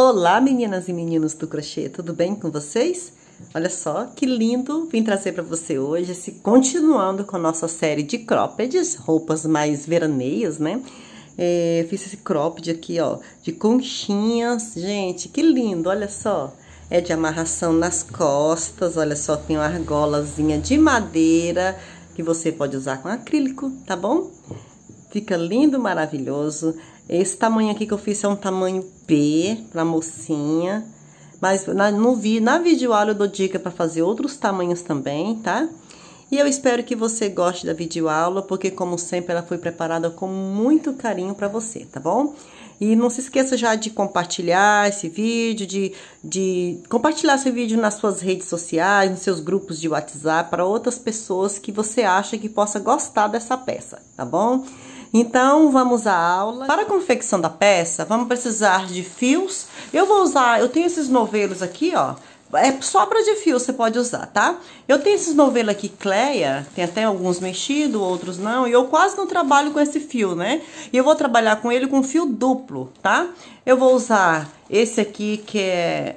Olá, meninas e meninos do crochê, tudo bem com vocês? Olha só que lindo, vim trazer para você hoje, continuando com a nossa série de croppeds, roupas mais veraneias, né? É, fiz esse cropped aqui, ó, de conchinhas, gente, que lindo, olha só. É de amarração nas costas, olha só, tem uma argolazinha de madeira, que você pode usar com acrílico, tá bom? Fica lindo, maravilhoso. Esse tamanho aqui que eu fiz é um tamanho P, pra mocinha. Mas na, no vi, na videoaula eu dou dica pra fazer outros tamanhos também, tá? E eu espero que você goste da videoaula, porque como sempre ela foi preparada com muito carinho para você, tá bom? E não se esqueça já de compartilhar esse vídeo, de, de compartilhar esse vídeo nas suas redes sociais, nos seus grupos de WhatsApp, para outras pessoas que você acha que possa gostar dessa peça, tá bom? Então, vamos à aula. Para a confecção da peça, vamos precisar de fios. Eu vou usar, eu tenho esses novelos aqui, ó. É sobra de fio, você pode usar, tá? Eu tenho esses novelos aqui, Cleia, tem até alguns mexidos, outros não, e eu quase não trabalho com esse fio, né? E eu vou trabalhar com ele com fio duplo, tá? Eu vou usar esse aqui que é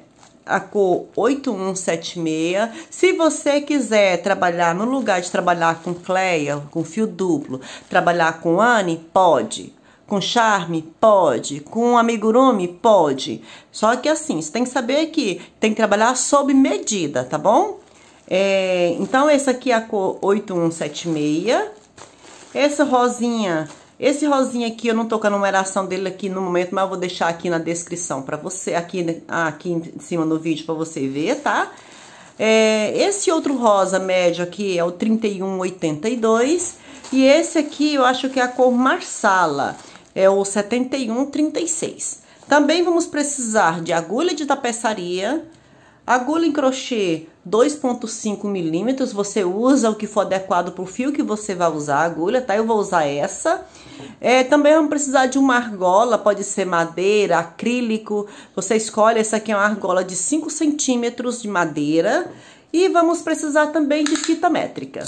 a cor 8176. Se você quiser trabalhar no lugar de trabalhar com Cleia, com fio duplo, trabalhar com Anne, pode. Com charme? Pode. Com amigurumi? Pode. Só que assim, você tem que saber que tem que trabalhar sob medida, tá bom? É, então, essa aqui é a cor 8176. Essa rosinha esse rosinha aqui, eu não tô com a numeração dele aqui no momento, mas eu vou deixar aqui na descrição para você, aqui, aqui em cima no vídeo para você ver, tá? É, esse outro rosa médio aqui é o 3182 e esse aqui eu acho que é a cor Marsala, é o 7136. Também vamos precisar de agulha de tapeçaria, Agulha em crochê 2.5 milímetros, você usa o que for adequado para o fio que você vai usar a agulha, tá? Eu vou usar essa. É, também vamos precisar de uma argola, pode ser madeira, acrílico. Você escolhe, essa aqui é uma argola de 5 centímetros de madeira. E vamos precisar também de fita métrica.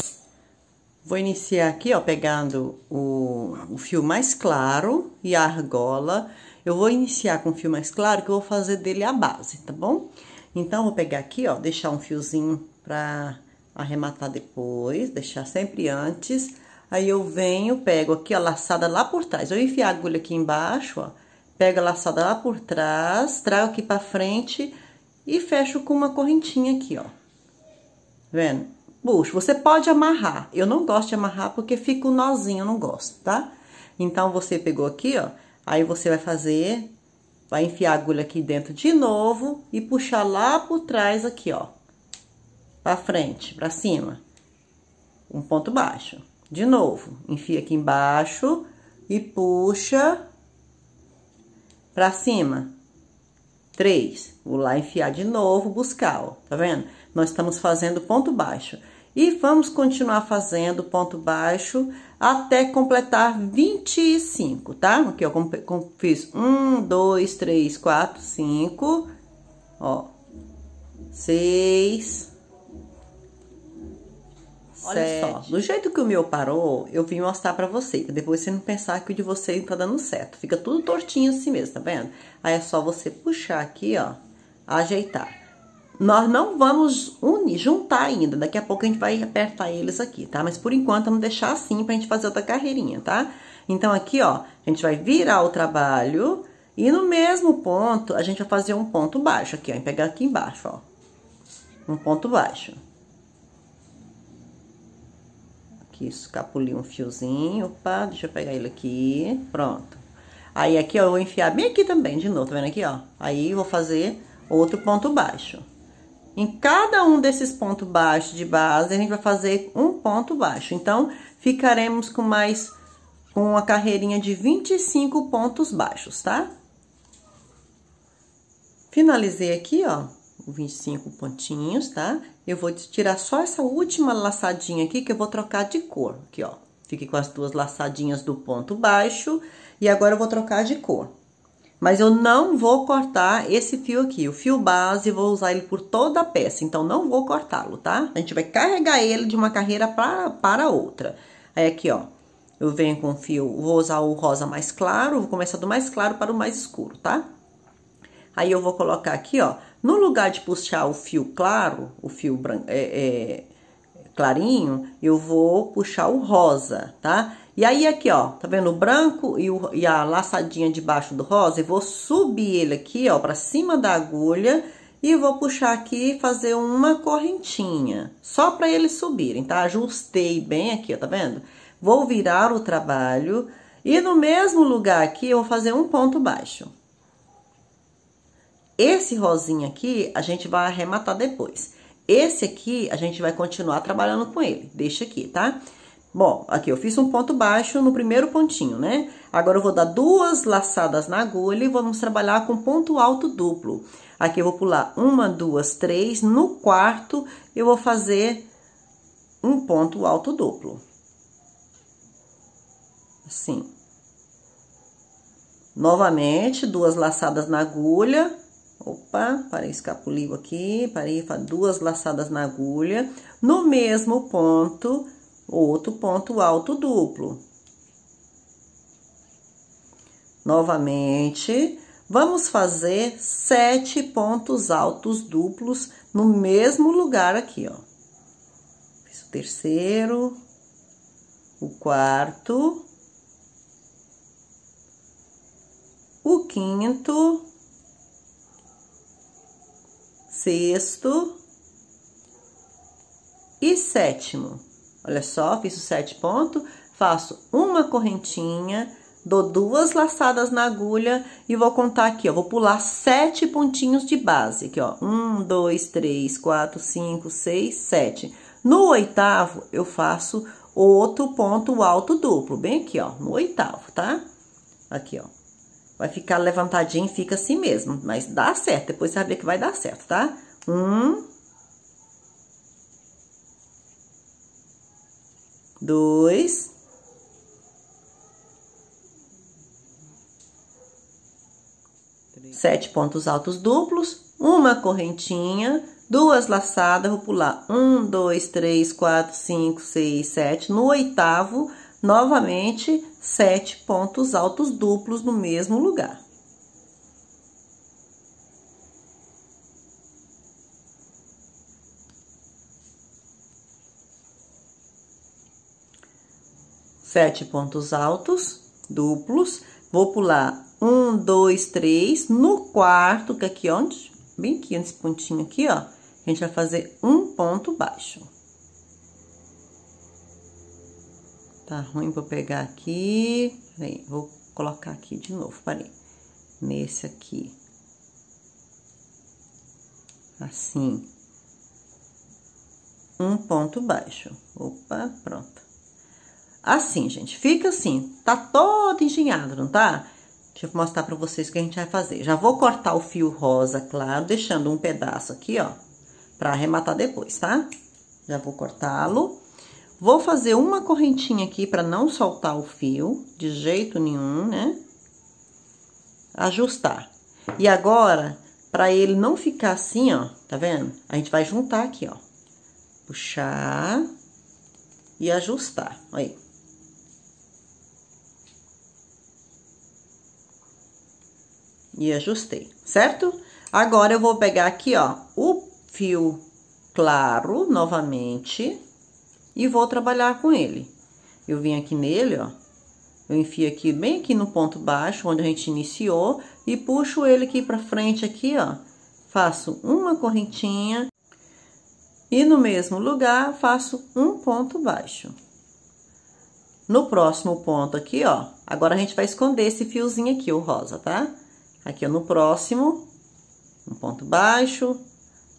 Vou iniciar aqui, ó, pegando o, o fio mais claro e a argola. Eu vou iniciar com o fio mais claro, que eu vou fazer dele a base, tá bom? Tá bom? Então, vou pegar aqui, ó, deixar um fiozinho pra arrematar depois, deixar sempre antes. Aí, eu venho, pego aqui, ó, laçada lá por trás. Eu enfio a agulha aqui embaixo, ó, pego a laçada lá por trás, trago aqui pra frente e fecho com uma correntinha aqui, ó. Tá vendo? Puxo. Você pode amarrar. Eu não gosto de amarrar porque fica um nozinho, eu não gosto, tá? Então, você pegou aqui, ó, aí você vai fazer Vai enfiar a agulha aqui dentro de novo e puxar lá por trás aqui, ó. Pra frente, pra cima. Um ponto baixo. De novo, enfia aqui embaixo e puxa pra cima. Três. Vou lá enfiar de novo, buscar, ó. Tá vendo? Nós estamos fazendo ponto baixo e vamos continuar fazendo ponto baixo até completar 25, tá? Aqui, ó, fiz um, dois, três, quatro, cinco, ó, seis, Olha sete. só, do jeito que o meu parou, eu vim mostrar pra você, pra depois você não pensar que o de você tá dando certo. Fica tudo tortinho assim mesmo, tá vendo? Aí é só você puxar aqui, ó, ajeitar nós não vamos unir, juntar ainda. Daqui a pouco a gente vai apertar eles aqui, tá? Mas por enquanto vamos deixar assim pra gente fazer outra carreirinha, tá? Então aqui, ó, a gente vai virar o trabalho e no mesmo ponto a gente vai fazer um ponto baixo aqui, ó. Pegar aqui embaixo, ó. Um ponto baixo. Aqui, escapulir um fiozinho, opa, deixa eu pegar ele aqui, pronto. Aí aqui, ó, eu vou enfiar bem aqui também, de novo, tá vendo aqui, ó? Aí, vou fazer outro ponto baixo. Em cada um desses pontos baixos de base, a gente vai fazer um ponto baixo. Então, ficaremos com mais com uma carreirinha de 25 pontos baixos, tá? Finalizei aqui, ó, 25 pontinhos, tá? Eu vou tirar só essa última laçadinha aqui, que eu vou trocar de cor, aqui, ó. Fiquei com as duas laçadinhas do ponto baixo, e agora eu vou trocar de cor mas eu não vou cortar esse fio aqui, o fio base, vou usar ele por toda a peça, então não vou cortá-lo, tá? A gente vai carregar ele de uma carreira para, para outra. Aí aqui, ó, eu venho com o fio, vou usar o rosa mais claro, vou começar do mais claro para o mais escuro, tá? Aí eu vou colocar aqui, ó, no lugar de puxar o fio claro, o fio branco, é, é, clarinho, eu vou puxar o rosa, tá? E aí aqui, ó, tá vendo o branco e, o, e a laçadinha debaixo do rosa? Eu vou subir ele aqui, ó, pra cima da agulha e vou puxar aqui e fazer uma correntinha, só para eles subirem, tá? Ajustei bem aqui, ó, tá vendo? Vou virar o trabalho e no mesmo lugar aqui eu vou fazer um ponto baixo. Esse rosinha aqui a gente vai arrematar depois. Esse aqui a gente vai continuar trabalhando com ele, deixa aqui, tá? Tá? Bom, aqui eu fiz um ponto baixo no primeiro pontinho, né? Agora eu vou dar duas laçadas na agulha e vamos trabalhar com ponto alto duplo. Aqui eu vou pular uma, duas, três. No quarto, eu vou fazer um ponto alto duplo. Assim. Novamente, duas laçadas na agulha. Opa, parei, escapulivo aqui. Parei, duas laçadas na agulha. No mesmo ponto outro ponto alto duplo. Novamente, vamos fazer sete pontos altos duplos no mesmo lugar aqui, ó. Fiz o terceiro, o quarto, o quinto, sexto e sétimo. Olha só, fiz o sete ponto, faço uma correntinha, dou duas laçadas na agulha e vou contar aqui, ó. Vou pular sete pontinhos de base, aqui, ó. Um, dois, três, quatro, cinco, seis, sete. No oitavo, eu faço outro ponto alto duplo, bem aqui, ó, no oitavo, tá? Aqui, ó. Vai ficar levantadinho, fica assim mesmo, mas dá certo, depois você vai ver que vai dar certo, tá? Um, dois, sete pontos altos duplos, uma correntinha, duas laçadas, vou pular um, dois, três, quatro, cinco, seis, sete. No oitavo, novamente, sete pontos altos duplos no mesmo lugar. sete pontos altos duplos. Vou pular um, dois, três. No quarto, que aqui, onde? Bem aqui, nesse pontinho aqui, ó. A gente vai fazer um ponto baixo. Tá ruim pra pegar aqui. Peraí, vou colocar aqui de novo, parei. Nesse aqui. Assim. Um ponto baixo. Opa, pronto. Assim, gente, fica assim. Tá todo engenhado, não tá? Deixa eu mostrar pra vocês o que a gente vai fazer. Já vou cortar o fio rosa, claro, deixando um pedaço aqui, ó, pra arrematar depois, tá? Já vou cortá-lo. Vou fazer uma correntinha aqui pra não soltar o fio, de jeito nenhum, né? Ajustar. E agora, pra ele não ficar assim, ó, tá vendo? A gente vai juntar aqui, ó. Puxar e ajustar, Olha aí. e ajustei, certo? Agora, eu vou pegar aqui, ó, o fio claro novamente e vou trabalhar com ele. Eu vim aqui nele, ó, eu enfio aqui bem aqui no ponto baixo, onde a gente iniciou, e puxo ele aqui pra frente aqui, ó, faço uma correntinha e no mesmo lugar faço um ponto baixo. No próximo ponto aqui, ó, agora a gente vai esconder esse fiozinho aqui, o rosa, tá? Tá? Aqui, no próximo, um ponto baixo,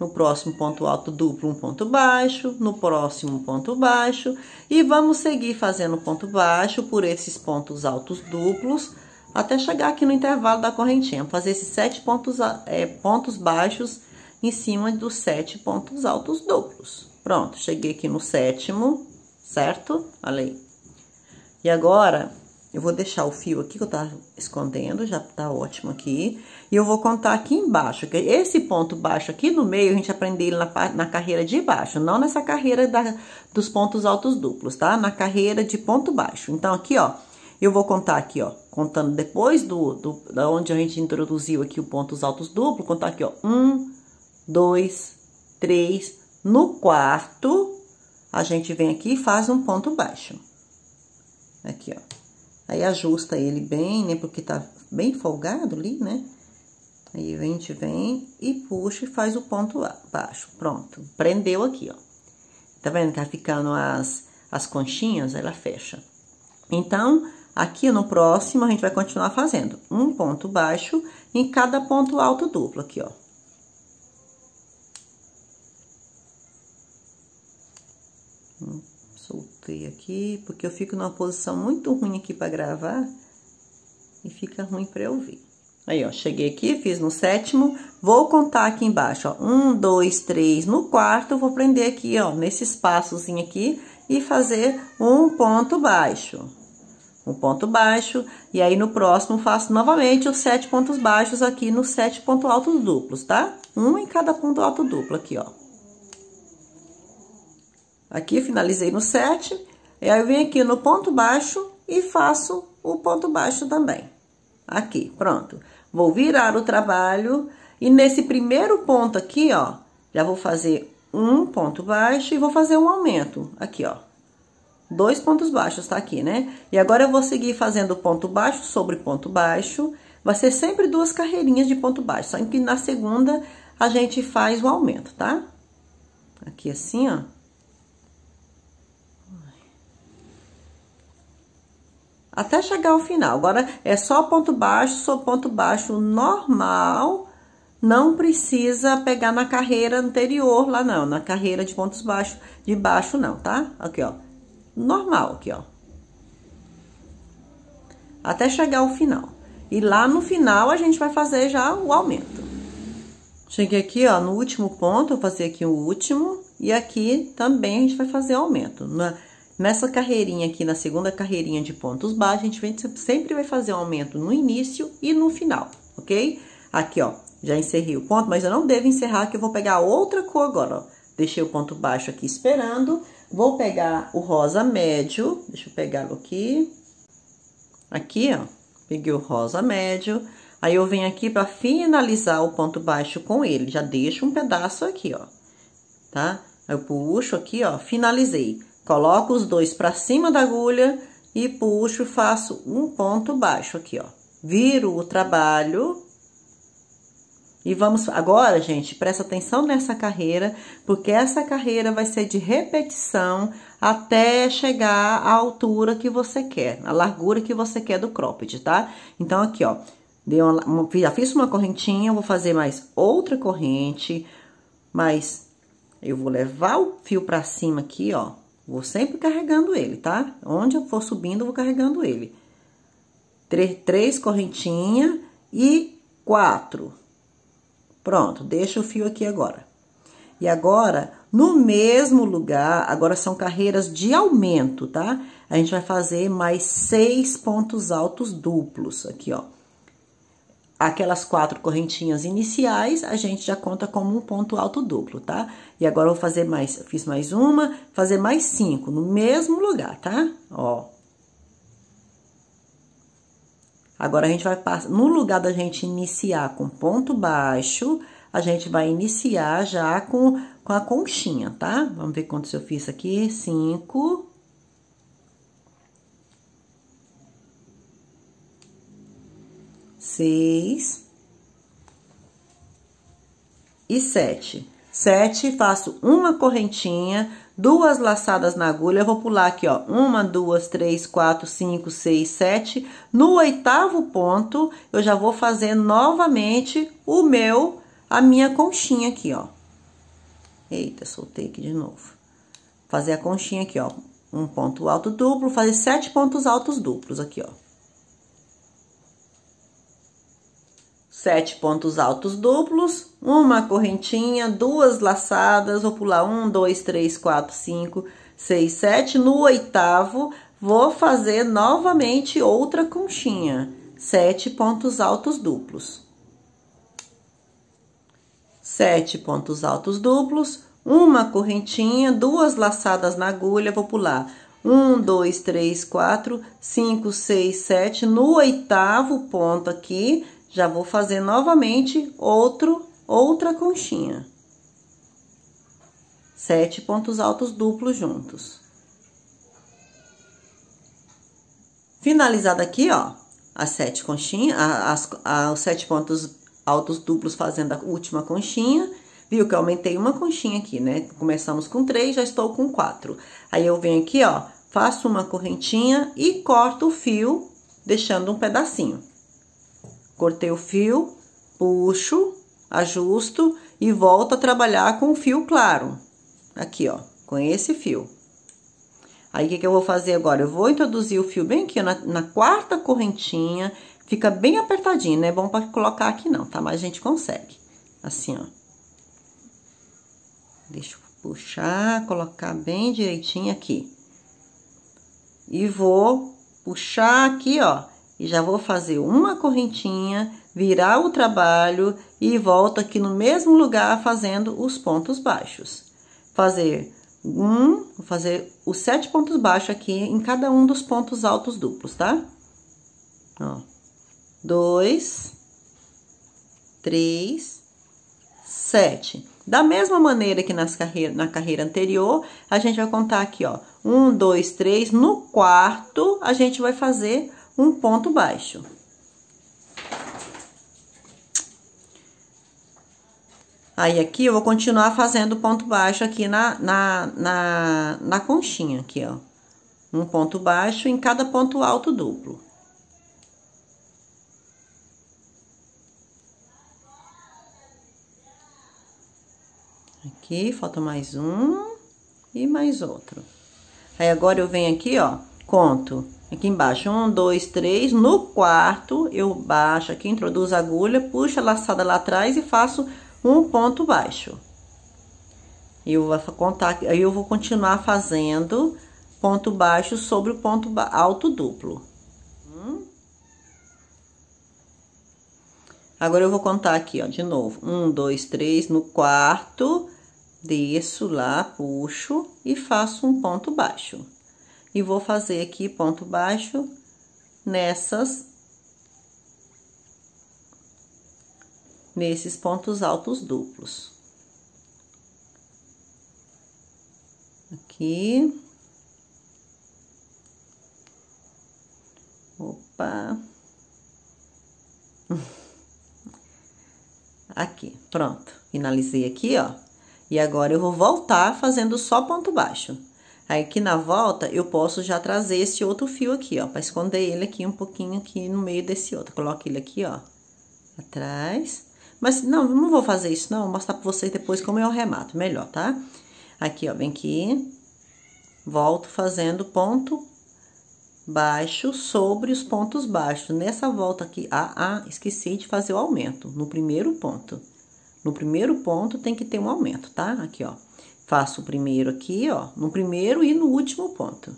no próximo ponto alto duplo, um ponto baixo, no próximo ponto baixo, e vamos seguir fazendo ponto baixo por esses pontos altos duplos, até chegar aqui no intervalo da correntinha, fazer esses sete pontos, é, pontos baixos em cima dos sete pontos altos duplos. Pronto, cheguei aqui no sétimo, certo? Olha aí. E agora, eu vou deixar o fio aqui que eu tava escondendo, já tá ótimo aqui. E eu vou contar aqui embaixo, que esse ponto baixo aqui no meio, a gente aprende ele na, na carreira de baixo, não nessa carreira da, dos pontos altos duplos, tá? Na carreira de ponto baixo. Então, aqui, ó, eu vou contar aqui, ó, contando depois do, do da onde a gente introduziu aqui o pontos altos duplos, contar aqui, ó, um, dois, três, no quarto, a gente vem aqui e faz um ponto baixo. Aqui, ó. Aí ajusta ele bem, né? Porque tá bem folgado ali, né? Aí a gente vem e puxa e faz o ponto baixo. Pronto. Prendeu aqui, ó. Tá vendo? Tá ficando as, as conchinhas, ela fecha. Então, aqui no próximo, a gente vai continuar fazendo um ponto baixo em cada ponto alto duplo aqui, ó. Então, voltei aqui, porque eu fico numa posição muito ruim aqui para gravar e fica ruim para eu ver. Aí, ó, cheguei aqui, fiz no sétimo, vou contar aqui embaixo, ó, um, dois, três, no quarto, vou prender aqui, ó, nesse espaçozinho aqui e fazer um ponto baixo. Um ponto baixo, e aí no próximo faço novamente os sete pontos baixos aqui nos sete pontos altos duplos, tá? Um em cada ponto alto duplo aqui, ó. Aqui finalizei no 7, e aí eu venho aqui no ponto baixo e faço o ponto baixo também. Aqui, pronto. Vou virar o trabalho e nesse primeiro ponto aqui, ó, já vou fazer um ponto baixo e vou fazer um aumento aqui, ó. Dois pontos baixos, tá aqui, né? E agora eu vou seguir fazendo ponto baixo sobre ponto baixo. Vai ser sempre duas carreirinhas de ponto baixo, só que na segunda a gente faz o aumento, tá? Aqui assim, ó. até chegar ao final. Agora, é só ponto baixo, só ponto baixo normal, não precisa pegar na carreira anterior lá não, na carreira de pontos baixos, de baixo não, tá? Aqui, ó, normal aqui, ó. Até chegar ao final. E lá no final, a gente vai fazer já o aumento. Cheguei aqui, ó, no último ponto, eu vou fazer aqui o último, e aqui também a gente vai fazer aumento. Na né? Nessa carreirinha aqui, na segunda carreirinha de pontos baixos, a gente sempre vai fazer um aumento no início e no final, ok? Aqui, ó, já encerrei o ponto, mas eu não devo encerrar, que eu vou pegar outra cor agora, ó. Deixei o ponto baixo aqui esperando, vou pegar o rosa médio, deixa eu pegá-lo aqui. Aqui, ó, peguei o rosa médio, aí eu venho aqui pra finalizar o ponto baixo com ele, já deixo um pedaço aqui, ó, tá? Eu puxo aqui, ó, finalizei. Coloco os dois para cima da agulha e puxo, faço um ponto baixo aqui, ó. Viro o trabalho. E vamos agora, gente, presta atenção nessa carreira, porque essa carreira vai ser de repetição até chegar à altura que você quer, a largura que você quer do cropped, tá? Então aqui, ó, dei uma, já fiz uma correntinha, vou fazer mais outra corrente, mas eu vou levar o fio para cima aqui, ó, Vou sempre carregando ele, tá? Onde eu for subindo, eu vou carregando ele. Três, três correntinhas e quatro. Pronto, deixa o fio aqui agora. E agora, no mesmo lugar, agora são carreiras de aumento, tá? A gente vai fazer mais seis pontos altos duplos aqui, ó aquelas quatro correntinhas iniciais, a gente já conta como um ponto alto duplo, tá? E agora eu vou fazer mais, fiz mais uma, fazer mais cinco no mesmo lugar, tá? Ó. Agora a gente vai passar, no lugar da gente iniciar com ponto baixo, a gente vai iniciar já com, com a conchinha, tá? Vamos ver quantos eu fiz aqui, cinco... seis e sete. Sete, faço uma correntinha, duas laçadas na agulha, eu vou pular aqui, ó, uma, duas, três, quatro, cinco, seis, sete. No oitavo ponto, eu já vou fazer novamente o meu, a minha conchinha aqui, ó. Eita, soltei aqui de novo. Fazer a conchinha aqui, ó, um ponto alto duplo, fazer sete pontos altos duplos aqui, ó. sete pontos altos duplos, uma correntinha, duas laçadas, vou pular um, dois, três, quatro, cinco, seis, sete. No oitavo, vou fazer novamente outra conchinha, sete pontos altos duplos. Sete pontos altos duplos, uma correntinha, duas laçadas na agulha, vou pular um, dois, três, quatro, cinco, seis, sete. No oitavo ponto aqui, já vou fazer novamente outro, outra conchinha. Sete pontos altos duplos juntos. Finalizado aqui, ó, as sete conchinhas, os sete pontos altos duplos fazendo a última conchinha. Viu que eu aumentei uma conchinha aqui, né? Começamos com três, já estou com quatro. Aí eu venho aqui, ó, faço uma correntinha e corto o fio, deixando um pedacinho. Cortei o fio, puxo, ajusto e volto a trabalhar com o fio claro. Aqui, ó, com esse fio. Aí, o que, que eu vou fazer agora? Eu vou introduzir o fio bem aqui, ó, na, na quarta correntinha. Fica bem apertadinho, não é bom para colocar aqui não, tá? Mas a gente consegue. Assim, ó. Deixa eu puxar, colocar bem direitinho aqui. E vou puxar aqui, ó, e já vou fazer uma correntinha, virar o trabalho e volto aqui no mesmo lugar fazendo os pontos baixos. Fazer um, vou fazer os sete pontos baixos aqui em cada um dos pontos altos duplos, tá? Ó, dois, três, sete. Da mesma maneira que nas carreira, na carreira anterior, a gente vai contar aqui, ó, um, dois, três, no quarto a gente vai fazer um ponto baixo. Aí aqui eu vou continuar fazendo ponto baixo aqui na, na, na, na conchinha aqui, ó. Um ponto baixo em cada ponto alto duplo. Aqui, falta mais um e mais outro. Aí agora eu venho aqui, ó, conto aqui embaixo, um, dois, três, no quarto eu baixo aqui, introduzo a agulha, puxo a laçada lá atrás e faço um ponto baixo. Eu vou contar, aí eu vou continuar fazendo ponto baixo sobre o ponto alto duplo. Hum? Agora eu vou contar aqui, ó, de novo. Um, dois, três, no quarto, desço lá, puxo e faço um ponto baixo e vou fazer aqui ponto baixo nessas nesses pontos altos duplos. Aqui. Opa. Aqui, pronto. Finalizei aqui, ó. E agora eu vou voltar fazendo só ponto baixo. Aí que na volta eu posso já trazer esse outro fio aqui, ó, para esconder ele aqui um pouquinho aqui no meio desse outro. Coloque ele aqui, ó, atrás. Mas não, não vou fazer isso não, vou mostrar para vocês depois como eu é remato, melhor, tá? Aqui, ó, vem aqui. Volto fazendo ponto baixo sobre os pontos baixos. Nessa volta aqui, ah, ah, esqueci de fazer o aumento no primeiro ponto. No primeiro ponto tem que ter um aumento, tá? Aqui, ó. Faço o primeiro aqui, ó, no primeiro e no último ponto.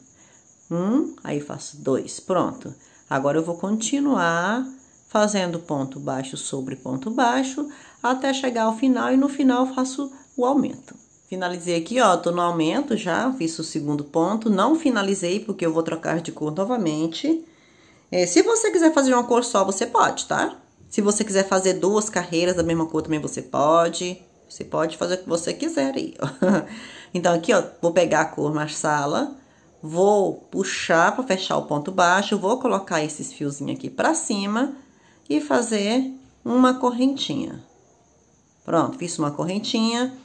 Um, aí faço dois, pronto. Agora eu vou continuar fazendo ponto baixo sobre ponto baixo até chegar ao final e no final faço o aumento. Finalizei aqui, ó, tô no aumento já, fiz o segundo ponto, não finalizei porque eu vou trocar de cor novamente. É, se você quiser fazer uma cor só, você pode, tá? Se você quiser fazer duas carreiras da mesma cor também você pode. Você pode fazer o que você quiser aí. então, aqui, ó, vou pegar a cor marsala, vou puxar para fechar o ponto baixo, vou colocar esses fiozinhos aqui para cima e fazer uma correntinha. Pronto, fiz uma correntinha,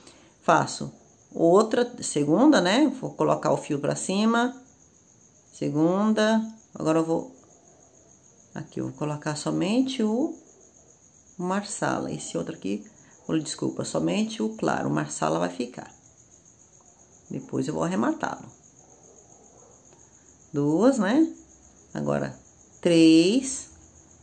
faço outra, segunda, né? Vou colocar o fio para cima, segunda, agora eu vou... Aqui, eu vou colocar somente o marsala, esse outro aqui desculpa, somente o claro, o marsala vai ficar. Depois eu vou arrematá-lo. Duas, né? Agora, três,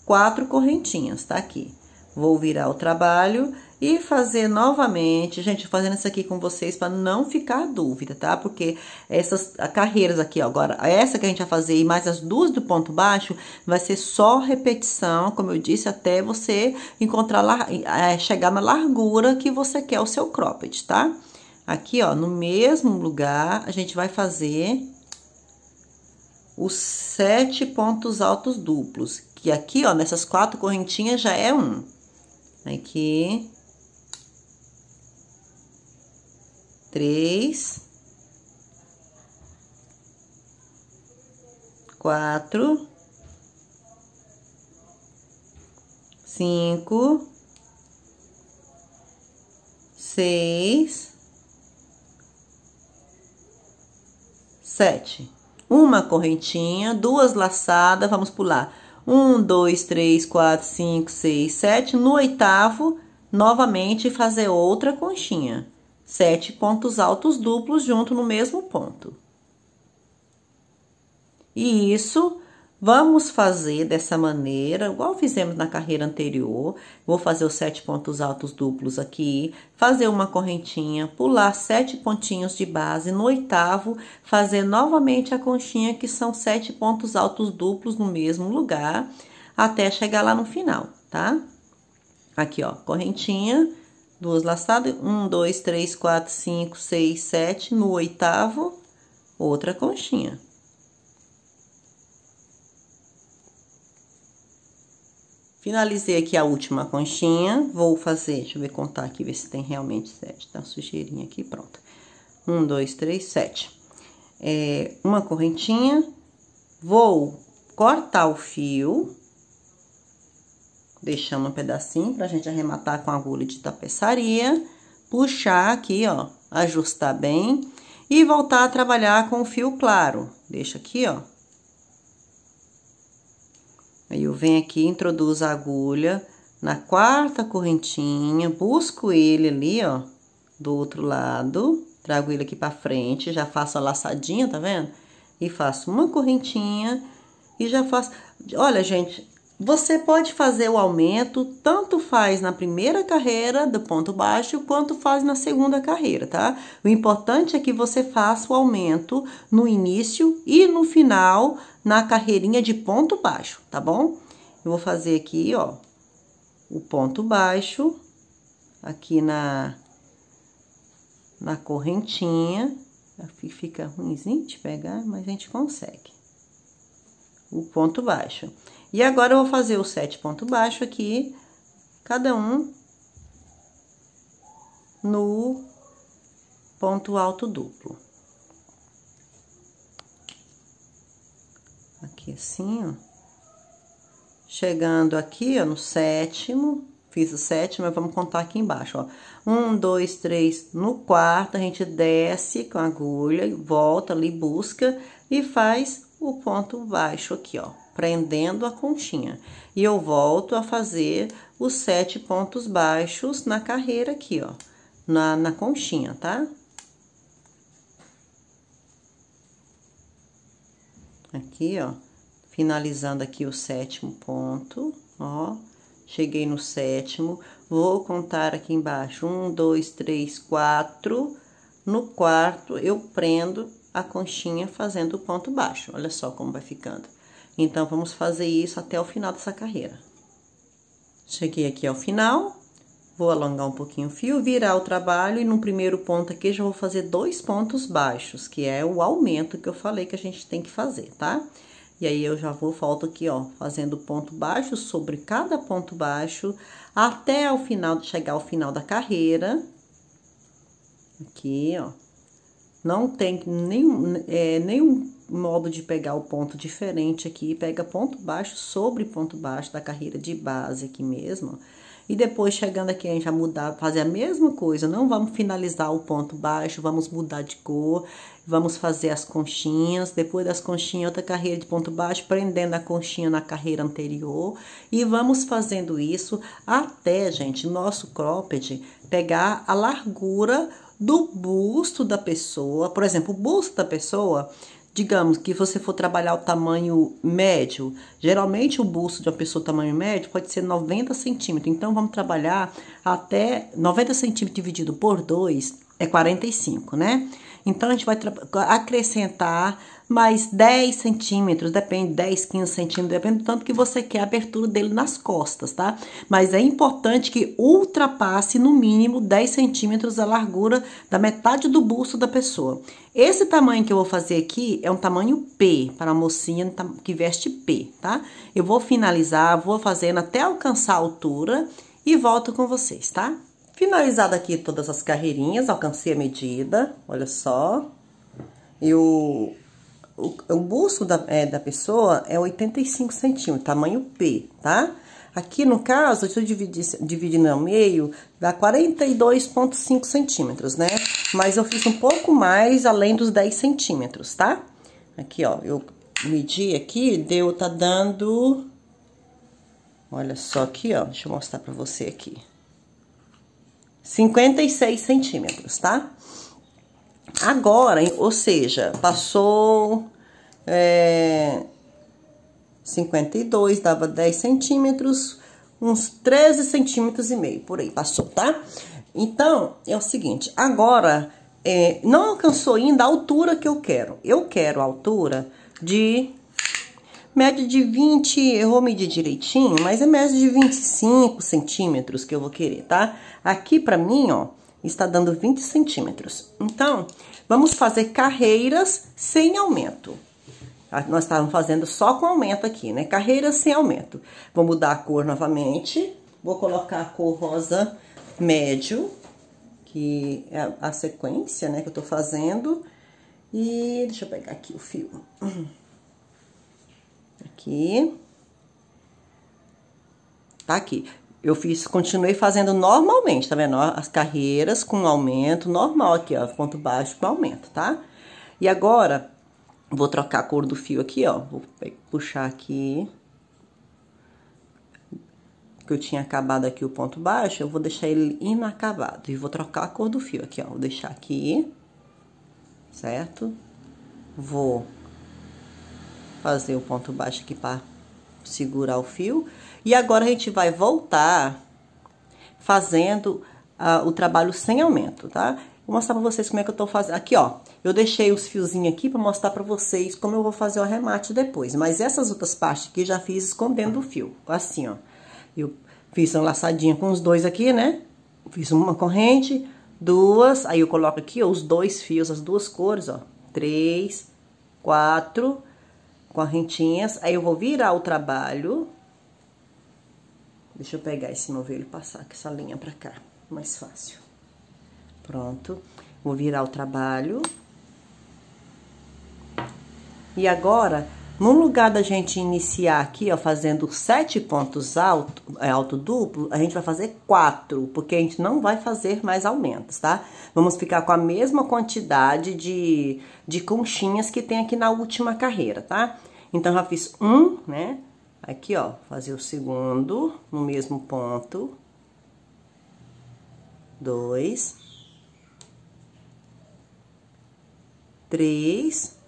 quatro correntinhas, tá aqui. Vou virar o trabalho e fazer novamente, gente, fazendo isso aqui com vocês para não ficar dúvida, tá? Porque essas carreiras aqui, ó, agora, essa que a gente vai fazer e mais as duas do ponto baixo, vai ser só repetição, como eu disse, até você encontrar, é, chegar na largura que você quer o seu cropped, tá? Aqui, ó, no mesmo lugar, a gente vai fazer os sete pontos altos duplos, que aqui, ó, nessas quatro correntinhas já é um. Aqui, três, quatro, cinco, seis, sete. Uma correntinha, duas laçadas, vamos pular. Um, dois, três, quatro, cinco, seis, sete. No oitavo, novamente fazer outra conchinha sete pontos altos duplos junto no mesmo ponto. E isso vamos fazer dessa maneira, igual fizemos na carreira anterior. Vou fazer os sete pontos altos duplos aqui, fazer uma correntinha, pular sete pontinhos de base no oitavo, fazer novamente a conchinha que são sete pontos altos duplos no mesmo lugar, até chegar lá no final, tá? Aqui, ó, correntinha, duas laçadas, um, dois, três, quatro, cinco, seis, sete, no oitavo, outra conchinha. Finalizei aqui a última conchinha, vou fazer, deixa eu ver contar aqui, ver se tem realmente sete, tá sujeirinha aqui, pronto. Um, dois, três, sete. É, uma correntinha, vou cortar o fio, Deixamos um pedacinho pra gente arrematar com a agulha de tapeçaria. Puxar aqui, ó, ajustar bem. E voltar a trabalhar com o fio claro. Deixa aqui, ó. Aí eu venho aqui, introduzo a agulha na quarta correntinha, busco ele ali, ó, do outro lado. Trago ele aqui pra frente, já faço a laçadinha, tá vendo? E faço uma correntinha e já faço... Olha, gente, você pode fazer o aumento, tanto faz na primeira carreira do ponto baixo, quanto faz na segunda carreira, tá? O importante é que você faça o aumento no início e no final na carreirinha de ponto baixo, tá bom? Eu vou fazer aqui, ó, o ponto baixo aqui na na correntinha. fica ruimzinho de pegar, mas a gente consegue. O ponto baixo. E agora, eu vou fazer o sete ponto baixo aqui, cada um no ponto alto duplo. Aqui assim, ó. Chegando aqui, ó, no sétimo, fiz o sétimo, mas vamos contar aqui embaixo, ó. Um, dois, três, no quarto, a gente desce com a agulha, volta ali, busca e faz o ponto baixo aqui, ó prendendo a continha. E eu volto a fazer os sete pontos baixos na carreira aqui, ó, na, na conchinha, tá? Aqui, ó, finalizando aqui o sétimo ponto, ó, cheguei no sétimo, vou contar aqui embaixo, um, dois, três, quatro, no quarto eu prendo a conchinha fazendo o ponto baixo, olha só como vai ficando. Então, vamos fazer isso até o final dessa carreira. Cheguei aqui ao final, vou alongar um pouquinho o fio, virar o trabalho e no primeiro ponto aqui já vou fazer dois pontos baixos, que é o aumento que eu falei que a gente tem que fazer, tá? E aí, eu já vou, volto aqui, ó, fazendo ponto baixo sobre cada ponto baixo, até o final, chegar ao final da carreira. Aqui, ó. Não tem nenhum, é, nenhum modo de pegar o ponto diferente aqui, pega ponto baixo sobre ponto baixo da carreira de base aqui mesmo. E depois chegando aqui a gente vai mudar, fazer a mesma coisa, não vamos finalizar o ponto baixo, vamos mudar de cor, vamos fazer as conchinhas, depois das conchinhas outra carreira de ponto baixo, prendendo a conchinha na carreira anterior e vamos fazendo isso até, gente, nosso cropped pegar a largura do busto da pessoa, por exemplo, o busto da pessoa digamos que você for trabalhar o tamanho médio, geralmente o busto de uma pessoa tamanho médio pode ser 90 centímetros. Então, vamos trabalhar até 90 centímetros dividido por 2 é 45, né? Então, a gente vai acrescentar mais 10 centímetros, depende, 10, 15 centímetros, depende do tanto que você quer a abertura dele nas costas, tá? Mas é importante que ultrapasse no mínimo 10 centímetros a largura da metade do busto da pessoa. Esse tamanho que eu vou fazer aqui é um tamanho P, para a mocinha que veste P, tá? Eu vou finalizar, vou fazendo até alcançar a altura e volto com vocês, tá? Finalizado aqui todas as carreirinhas, alcancei a medida, olha só. Eu o, o busto da, é, da pessoa é 85 centímetros, tamanho P, tá? Aqui, no caso, se eu dividir, dividir no meio, dá 42,5 centímetros, né? Mas eu fiz um pouco mais além dos 10 centímetros, tá? Aqui, ó, eu medi aqui, deu, tá dando... Olha só aqui, ó, deixa eu mostrar pra você aqui. 56 centímetros, tá? Agora, ou seja, passou é, 52, dava 10 centímetros, uns 13 centímetros e meio, por aí passou, tá? Então, é o seguinte, agora, é, não alcançou ainda a altura que eu quero. Eu quero a altura de média de 20, eu vou medir direitinho, mas é média de 25 centímetros que eu vou querer, tá? Aqui pra mim, ó, está dando 20 centímetros. Então, vamos fazer carreiras sem aumento. Ah, nós estávamos fazendo só com aumento aqui, né? Carreiras sem aumento. Vou mudar a cor novamente. Vou colocar a cor rosa médio, que é a sequência, né, que eu tô fazendo. E deixa eu pegar aqui o fio. Aqui. Tá aqui. Eu fiz, continuei fazendo normalmente, tá vendo? As carreiras com aumento normal aqui, ó, ponto baixo com aumento, tá? E agora, vou trocar a cor do fio aqui, ó, vou puxar aqui, que eu tinha acabado aqui o ponto baixo, eu vou deixar ele inacabado. E vou trocar a cor do fio aqui, ó. Vou deixar aqui, certo? Vou fazer o ponto baixo aqui para segurar o fio. E agora a gente vai voltar fazendo ah, o trabalho sem aumento, tá? Vou mostrar pra vocês como é que eu tô fazendo. Aqui, ó, eu deixei os fiozinhos aqui pra mostrar pra vocês como eu vou fazer o arremate depois. Mas essas outras partes aqui já fiz escondendo o fio, assim, ó. Eu fiz uma laçadinha com os dois aqui, né? Fiz uma corrente, duas, aí eu coloco aqui, ó, os dois fios, as duas cores, ó. Três, quatro correntinhas. Aí eu vou virar o trabalho Deixa eu pegar esse novelo e passar com essa linha pra cá, mais fácil. Pronto. Vou virar o trabalho. E agora, no lugar da gente iniciar aqui, ó, fazendo sete pontos alto, é, alto duplo, a gente vai fazer quatro, porque a gente não vai fazer mais aumentos, tá? Vamos ficar com a mesma quantidade de, de conchinhas que tem aqui na última carreira, tá? Então, já fiz um, né? Aqui, ó, fazer o segundo no mesmo ponto. Dois. Três.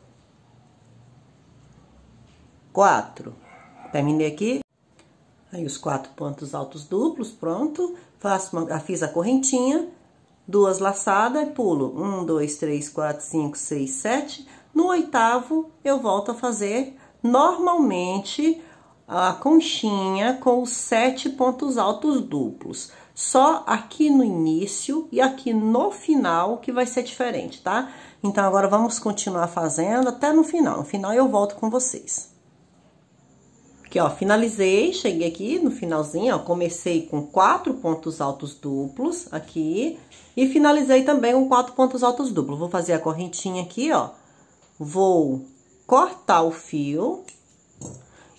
Quatro. Terminei aqui. Aí, os quatro pontos altos duplos, pronto. Faço uma, fiz a correntinha, duas laçadas, pulo. Um, dois, três, quatro, cinco, seis, sete. No oitavo, eu volto a fazer normalmente a conchinha com os sete pontos altos duplos. Só aqui no início e aqui no final que vai ser diferente, tá? Então, agora vamos continuar fazendo até no final. No final, eu volto com vocês. Aqui, ó, finalizei, cheguei aqui no finalzinho, ó, comecei com quatro pontos altos duplos aqui. E finalizei também com quatro pontos altos duplos. Vou fazer a correntinha aqui, ó. Vou cortar o fio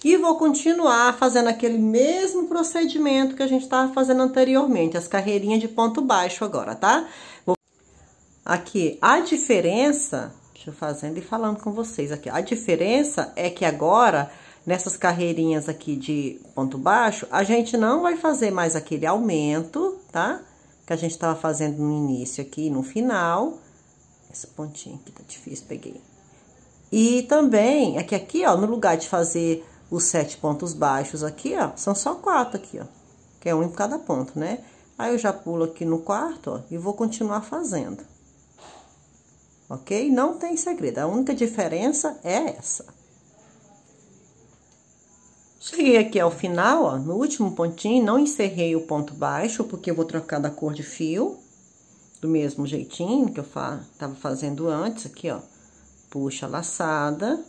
e vou continuar fazendo aquele mesmo procedimento que a gente estava fazendo anteriormente, as carreirinhas de ponto baixo agora, tá? Vou... Aqui, a diferença, deixa eu fazendo e falando com vocês aqui, a diferença é que agora, nessas carreirinhas aqui de ponto baixo, a gente não vai fazer mais aquele aumento, tá? Que a gente estava fazendo no início aqui no final. Esse pontinho aqui tá difícil, peguei. E também, é que aqui, ó, no lugar de fazer os sete pontos baixos aqui, ó, são só quatro aqui, ó, que é um em cada ponto, né? Aí eu já pulo aqui no quarto, ó, e vou continuar fazendo. Ok? Não tem segredo, a única diferença é essa. Cheguei aqui ao final, ó, no último pontinho, não encerrei o ponto baixo, porque eu vou trocar da cor de fio, do mesmo jeitinho que eu fa tava fazendo antes, aqui, ó. Puxa a laçada,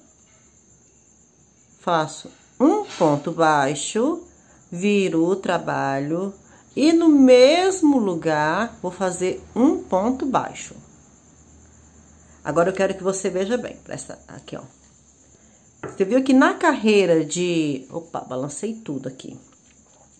faço um ponto baixo, viro o trabalho e no mesmo lugar vou fazer um ponto baixo. Agora eu quero que você veja bem, presta aqui, ó. Você viu que na carreira de... Opa, balancei tudo aqui.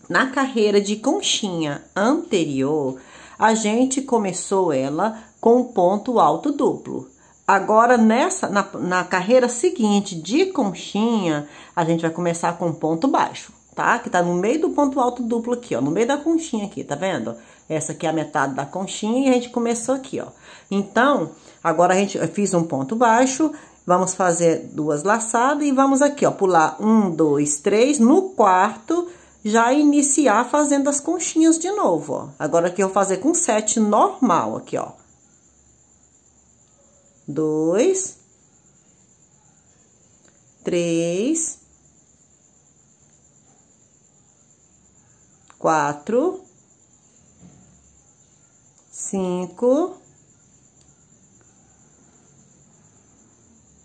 Na carreira de conchinha anterior, a gente começou ela com ponto alto duplo. Agora, nessa na, na carreira seguinte de conchinha, a gente vai começar com ponto baixo, tá? Que tá no meio do ponto alto duplo aqui, ó, no meio da conchinha aqui, tá vendo? Essa aqui é a metade da conchinha e a gente começou aqui, ó. Então, agora a gente fez um ponto baixo, vamos fazer duas laçadas e vamos aqui, ó, pular um, dois, três, no quarto, já iniciar fazendo as conchinhas de novo, ó. Agora aqui eu vou fazer com sete normal aqui, ó dois, três, quatro, cinco,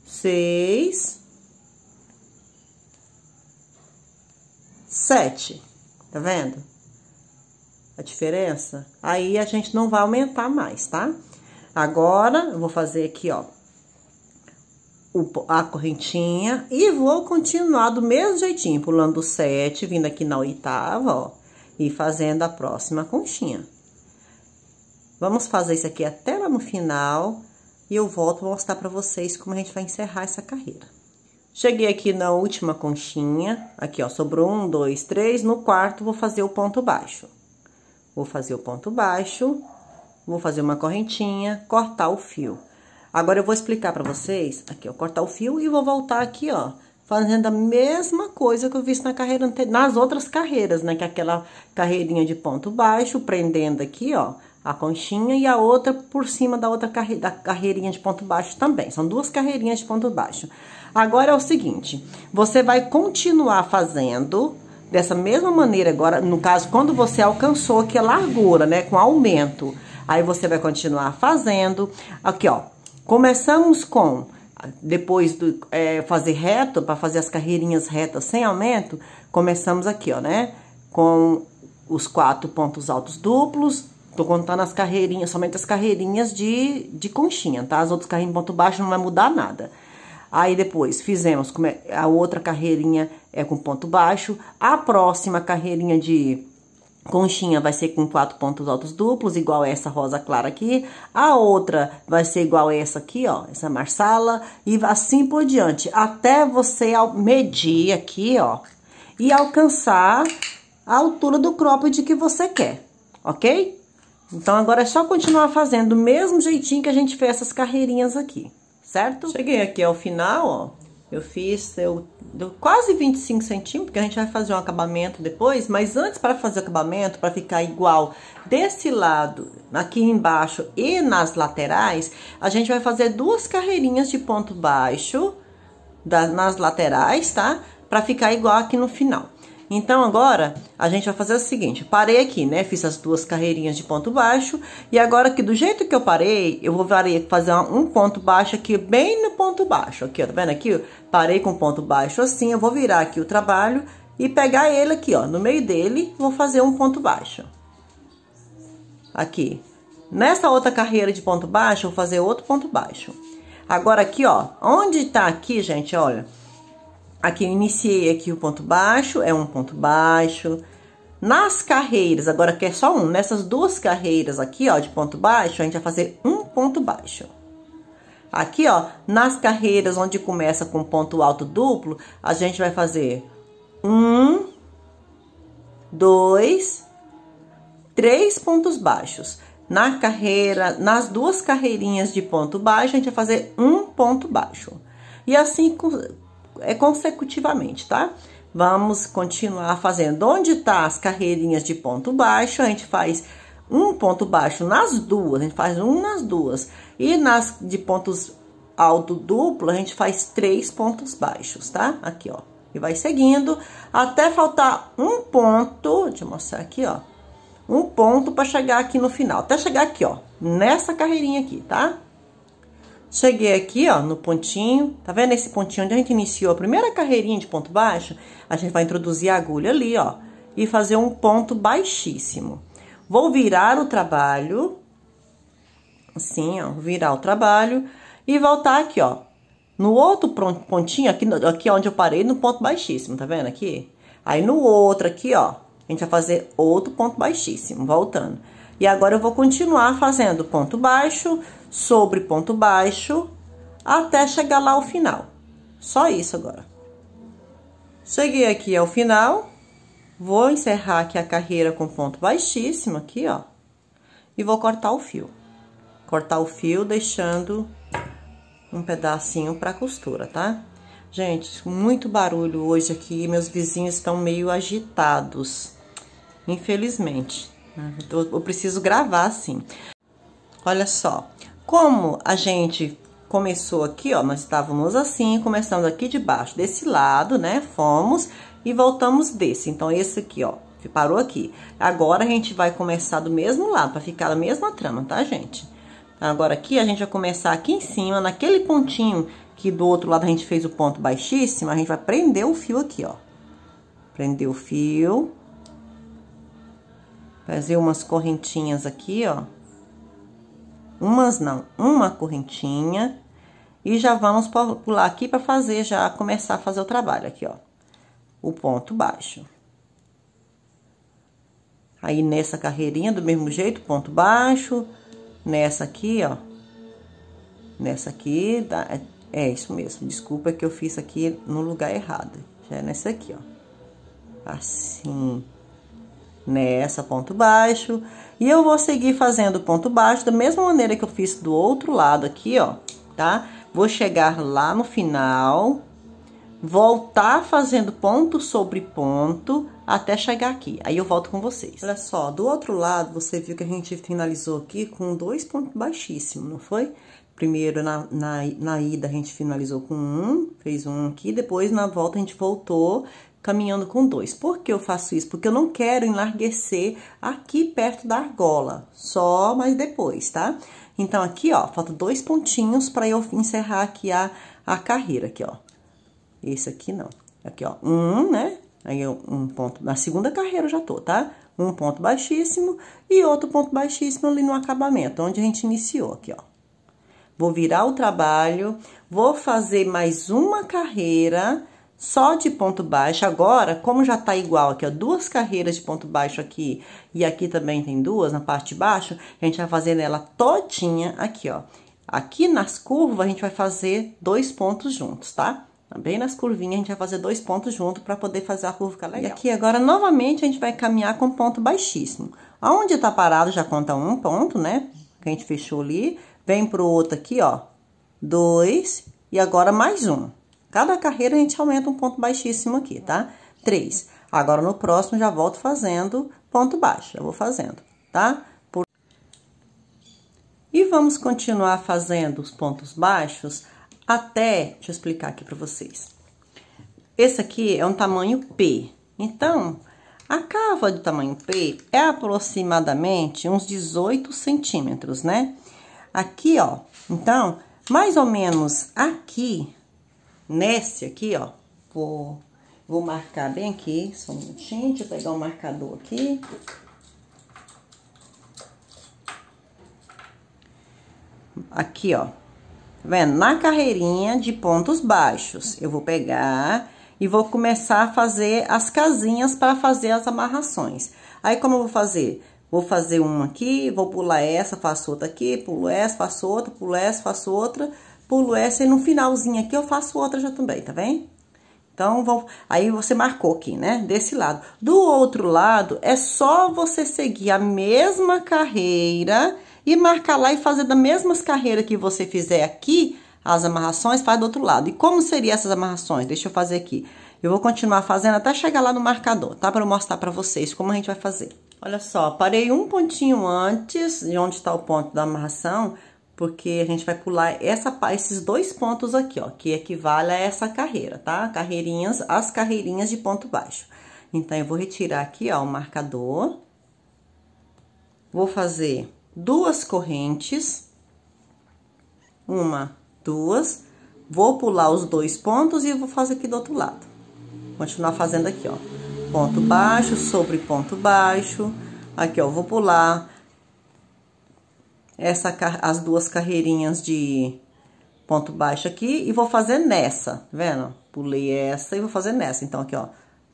seis, sete. Tá vendo? A diferença? Aí a gente não vai aumentar mais, tá? Agora, eu vou fazer aqui, ó, a correntinha e vou continuar do mesmo jeitinho, pulando sete, vindo aqui na oitava, ó, e fazendo a próxima conchinha. Vamos fazer isso aqui até lá no final e eu volto pra mostrar pra vocês como a gente vai encerrar essa carreira. Cheguei aqui na última conchinha, aqui, ó, sobrou um, dois, três, no quarto vou fazer o ponto baixo. Vou fazer o ponto baixo Vou fazer uma correntinha, cortar o fio. Agora, eu vou explicar pra vocês, aqui, ó, cortar o fio e vou voltar aqui, ó, fazendo a mesma coisa que eu fiz na carreira anterior, nas outras carreiras, né? Que é aquela carreirinha de ponto baixo, prendendo aqui, ó, a conchinha e a outra por cima da outra carre... da carreirinha de ponto baixo também. São duas carreirinhas de ponto baixo. Agora é o seguinte, você vai continuar fazendo dessa mesma maneira agora, no caso, quando você alcançou aqui a largura, né, com aumento. Aí você vai continuar fazendo. Aqui, ó. Começamos com depois do é, fazer reto, para fazer as carreirinhas retas sem aumento, começamos aqui, ó, né? Com os quatro pontos altos duplos, tô contando as carreirinhas, somente as carreirinhas de, de conchinha, tá? As outras carreirinhas de ponto baixo não vai mudar nada. Aí depois fizemos, é, a outra carreirinha é com ponto baixo, a próxima carreirinha de conchinha vai ser com quatro pontos altos duplos, igual essa rosa clara aqui. A outra vai ser igual essa aqui, ó, essa marsala. E assim por diante, até você medir aqui, ó, e alcançar a altura do cropped que você quer, ok? Então, agora é só continuar fazendo do mesmo jeitinho que a gente fez essas carreirinhas aqui, certo? Cheguei aqui ao final, ó. Eu fiz eu, quase 25 centímetros, porque a gente vai fazer um acabamento depois, mas antes para fazer o acabamento, para ficar igual desse lado, aqui embaixo e nas laterais, a gente vai fazer duas carreirinhas de ponto baixo da, nas laterais, tá? Para ficar igual aqui no final. Então agora a gente vai fazer o seguinte: parei aqui, né? Fiz as duas carreirinhas de ponto baixo e agora aqui do jeito que eu parei, eu vou fazer um ponto baixo aqui bem no ponto baixo, aqui, ó, tá vendo aqui? Parei com ponto baixo assim, eu vou virar aqui o trabalho e pegar ele aqui, ó, no meio dele, vou fazer um ponto baixo. Aqui. Nessa outra carreira de ponto baixo, vou fazer outro ponto baixo. Agora aqui, ó, onde tá aqui, gente, olha, Aqui eu iniciei aqui o ponto baixo, é um ponto baixo. Nas carreiras, agora que é só um, nessas duas carreiras aqui, ó, de ponto baixo, a gente vai fazer um ponto baixo. Aqui, ó, nas carreiras onde começa com ponto alto duplo, a gente vai fazer um, dois, três pontos baixos. Na carreira, nas duas carreirinhas de ponto baixo, a gente vai fazer um ponto baixo. E assim é consecutivamente, tá? Vamos continuar fazendo. Onde tá as carreirinhas de ponto baixo, a gente faz um ponto baixo nas duas, a gente faz um nas duas. E nas de pontos alto duplo, a gente faz três pontos baixos, tá? Aqui, ó. E vai seguindo até faltar um ponto, deixa eu mostrar aqui, ó. Um ponto para chegar aqui no final, até chegar aqui, ó, nessa carreirinha aqui, tá? Cheguei aqui, ó, no pontinho, tá vendo esse pontinho onde a gente iniciou a primeira carreirinha de ponto baixo? A gente vai introduzir a agulha ali, ó, e fazer um ponto baixíssimo. Vou virar o trabalho, assim, ó, virar o trabalho e voltar aqui, ó, no outro pontinho, aqui, aqui onde eu parei, no ponto baixíssimo, tá vendo aqui? Aí no outro aqui, ó, a gente vai fazer outro ponto baixíssimo, voltando. E agora eu vou continuar fazendo ponto baixo, sobre ponto baixo, até chegar lá ao final. Só isso agora. Cheguei aqui ao final, vou encerrar aqui a carreira com ponto baixíssimo aqui, ó. E vou cortar o fio. Cortar o fio deixando um pedacinho para costura, tá? Gente, muito barulho hoje aqui, meus vizinhos estão meio agitados, infelizmente. Uhum. Eu preciso gravar, sim. Olha só, como a gente começou aqui, ó, nós estávamos assim, começamos aqui de baixo, desse lado, né, fomos e voltamos desse. Então, esse aqui, ó, parou aqui. Agora, a gente vai começar do mesmo lado, para ficar a mesma trama, tá, gente? Agora, aqui, a gente vai começar aqui em cima, naquele pontinho que do outro lado a gente fez o ponto baixíssimo, a gente vai prender o fio aqui, ó. Prender o fio, Fazer umas correntinhas aqui, ó. Umas não, uma correntinha. E já vamos pular aqui para fazer, já começar a fazer o trabalho aqui, ó. O ponto baixo. Aí, nessa carreirinha, do mesmo jeito, ponto baixo. Nessa aqui, ó. Nessa aqui, dá, é, é isso mesmo. Desculpa que eu fiz aqui no lugar errado. Já é nessa aqui, ó. Assim nessa ponto baixo. E eu vou seguir fazendo ponto baixo da mesma maneira que eu fiz do outro lado aqui, ó, tá? Vou chegar lá no final, voltar fazendo ponto sobre ponto até chegar aqui. Aí eu volto com vocês. Olha só, do outro lado, você viu que a gente finalizou aqui com dois pontos baixíssimos, não foi? Primeiro, na, na, na ida, a gente finalizou com um, fez um aqui, depois, na volta, a gente voltou caminhando com dois. Por que eu faço isso? Porque eu não quero enlarguecer aqui perto da argola, só mais depois, tá? Então, aqui, ó, falta dois pontinhos para eu encerrar aqui a, a carreira, aqui, ó. Esse aqui não. Aqui, ó, um, né? Aí, um ponto, na segunda carreira eu já tô, tá? Um ponto baixíssimo e outro ponto baixíssimo ali no acabamento, onde a gente iniciou, aqui, ó. Vou virar o trabalho, vou fazer mais uma carreira só de ponto baixo. Agora, como já tá igual aqui, ó, duas carreiras de ponto baixo aqui e aqui também tem duas na parte de baixo, a gente vai fazer nela todinha aqui, ó. Aqui nas curvas, a gente vai fazer dois pontos juntos, tá? Bem nas curvinhas, a gente vai fazer dois pontos juntos para poder fazer a curva ficar legal. E aqui agora, novamente, a gente vai caminhar com ponto baixíssimo. Aonde tá parado, já conta um ponto, né? Que a gente fechou ali. Vem pro outro aqui, ó. Dois. E agora mais um. Cada carreira a gente aumenta um ponto baixíssimo aqui, tá? Três. Agora no próximo já volto fazendo ponto baixo, já vou fazendo, tá? Por... E vamos continuar fazendo os pontos baixos até, deixa eu explicar aqui para vocês. Esse aqui é um tamanho P, então a cava do tamanho P é aproximadamente uns 18 centímetros, né? Aqui, ó, então, mais ou menos aqui nesse aqui, ó, vou, vou marcar bem aqui, só um minutinho, deixa eu pegar o um marcador aqui. Aqui, ó, tá vendo? Na carreirinha de pontos baixos, eu vou pegar e vou começar a fazer as casinhas para fazer as amarrações. Aí, como eu vou fazer? Vou fazer uma aqui, vou pular essa, faço outra aqui, pulo essa, faço outra, pulo essa, faço outra pulo essa e no finalzinho aqui eu faço outra já também, tá bem? Então, vou, aí você marcou aqui, né? Desse lado. Do outro lado, é só você seguir a mesma carreira e marcar lá e fazer das mesmas carreiras que você fizer aqui, as amarrações, faz do outro lado. E como seriam essas amarrações? Deixa eu fazer aqui. Eu vou continuar fazendo até chegar lá no marcador, tá? Para mostrar para vocês como a gente vai fazer. Olha só, parei um pontinho antes de onde está o ponto da amarração, porque a gente vai pular essa, esses dois pontos aqui, ó, que equivale a essa carreira, tá? Carreirinhas, as carreirinhas de ponto baixo. Então, eu vou retirar aqui, ó, o marcador. Vou fazer duas correntes. Uma, duas. Vou pular os dois pontos e vou fazer aqui do outro lado. Continuar fazendo aqui, ó. Ponto baixo, sobre ponto baixo. Aqui, ó, vou pular essa, as duas carreirinhas de ponto baixo aqui e vou fazer nessa, tá vendo? Pulei essa e vou fazer nessa. Então, aqui, ó,